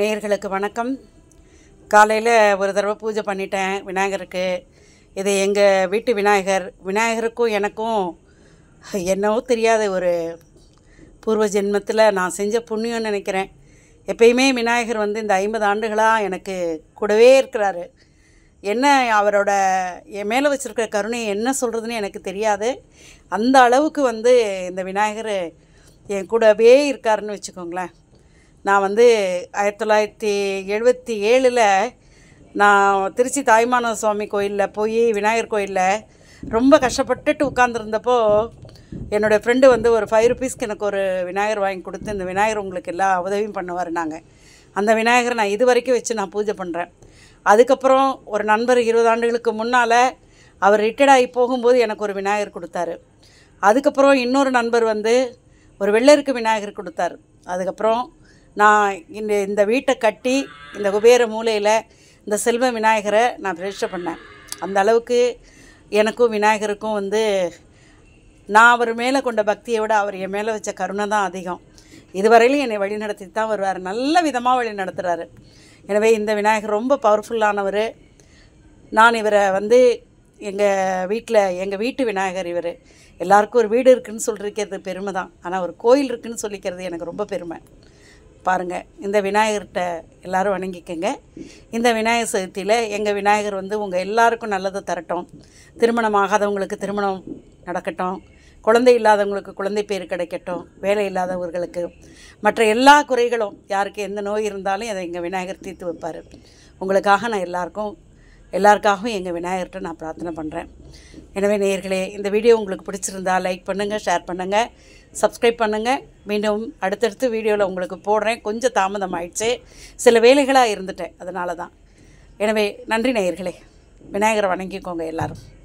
நேயர்களுக்கு வணக்கம் காலையில் ஒரு தடவை பூஜை பண்ணிட்டேன் விநாயகருக்கு இது எங்கள் வீட்டு விநாயகர் விநாயகருக்கும் எனக்கும் என்னவோ தெரியாத ஒரு பூர்வ ஜென்மத்தில் நான் செஞ்ச புண்ணியம்னு நினைக்கிறேன் எப்பயுமே விநாயகர் வந்து இந்த ஐம்பது ஆண்டுகளாக எனக்கு கூடவே இருக்கிறாரு என்ன அவரோட என் மேலே வச்சுருக்க கருணை என்ன சொல்கிறதுன்னு எனக்கு தெரியாது அந்த அளவுக்கு வந்து இந்த விநாயகர் என் கூடவே இருக்காருன்னு வச்சுக்கோங்களேன் நான் வந்து ஆயிரத்தி தொள்ளாயிரத்தி எழுபத்தி ஏழில் நான் திருச்சி தாய்மான சுவாமி கோயிலில் போய் விநாயகர் கோயிலில் ரொம்ப கஷ்டப்பட்டுட்டு உட்காந்துருந்தப்போ என்னோடய ஃப்ரெண்டு வந்து ஒரு ஃபைவ் ருபீஸ்க்கு எனக்கு ஒரு விநாயகர் வாங்கி கொடுத்து இந்த விநாயகர் உங்களுக்கு எல்லா உதவியும் பண்ணுவார் நாங்கள் அந்த விநாயகரை நான் இது வரைக்கும் வச்சு நான் பூஜை பண்ணுறேன் அதுக்கப்புறம் ஒரு நண்பர் இருபது ஆண்டுகளுக்கு முன்னால் அவர் ரிட்டையர்ட் ஆகி போகும்போது எனக்கு ஒரு விநாயகர் கொடுத்தாரு அதுக்கப்புறம் இன்னொரு நண்பர் வந்து ஒரு வெள்ளருக்கு விநாயகர் கொடுத்தார் அதுக்கப்புறம் நான் இந்த இந்த வீட்டை கட்டி இந்த குபேர மூலையில் இந்த செல்வ விநாயகரை நான் பிரதிஷ்டை பண்ணேன் அந்த அளவுக்கு எனக்கும் விநாயகருக்கும் வந்து நான் அவர் மேலே கொண்ட பக்தியை விட அவர் என் மேலே வச்ச கருணை தான் அதிகம் இதுவரையிலும் என்னை வழி நடத்தி தான் வருவார் நல்ல விதமாக வழி நடத்துகிறாரு எனவே இந்த விநாயகர் ரொம்ப பவர்ஃபுல்லானவர் நான் இவரை வந்து எங்கள் வீட்டில் எங்கள் வீட்டு விநாயகர் இவர் எல்லாருக்கும் ஒரு வீடு இருக்குதுன்னு சொல்லிருக்கிறது பெருமை தான் ஆனால் ஒரு கோயில் இருக்குதுன்னு சொல்லிக்கிறது எனக்கு ரொம்ப பெருமை பாருங்கள் இந்த விநாயகர்கிட்ட எல்லோரும் வணங்கிக்கங்க இந்த விநாயகர் சதுர்த்தியில் எங்கள் விநாயகர் வந்து உங்கள் எல்லாருக்கும் நல்லதை தரட்டும் திருமணம் ஆகாதவங்களுக்கு திருமணம் நடக்கட்டும் குழந்தை இல்லாதவங்களுக்கு குழந்தை பேர் கிடைக்கட்டும் வேலை இல்லாதவர்களுக்கு மற்ற எல்லா குறைகளும் யாருக்கு எந்த நோய் இருந்தாலும் அதை எங்கள் விநாயகர் தீர்த்து வைப்பார் உங்களுக்காக நான் எல்லாருக்கும் எல்லாருக்காகவும் எங்கள் விநாயகர்கிட்ட நான் பிரார்த்தனை பண்ணுறேன் எனவே நேயர்களே இந்த வீடியோ உங்களுக்கு பிடிச்சிருந்தா லைக் பண்ணுங்கள் ஷேர் பண்ணுங்கள் சப்ஸ்கிரைப் பண்ணுங்கள் மீண்டும் அடுத்தடுத்து வீடியோவில் உங்களுக்கு போடுறேன் கொஞ்சம் தாமதம் ஆயிடுச்சு சில வேலைகளாக இருந்துட்டேன் அதனால தான் எனவே நன்றி நேயர்களே விநாயகரை வணங்கிக்கோங்க எல்லோரும்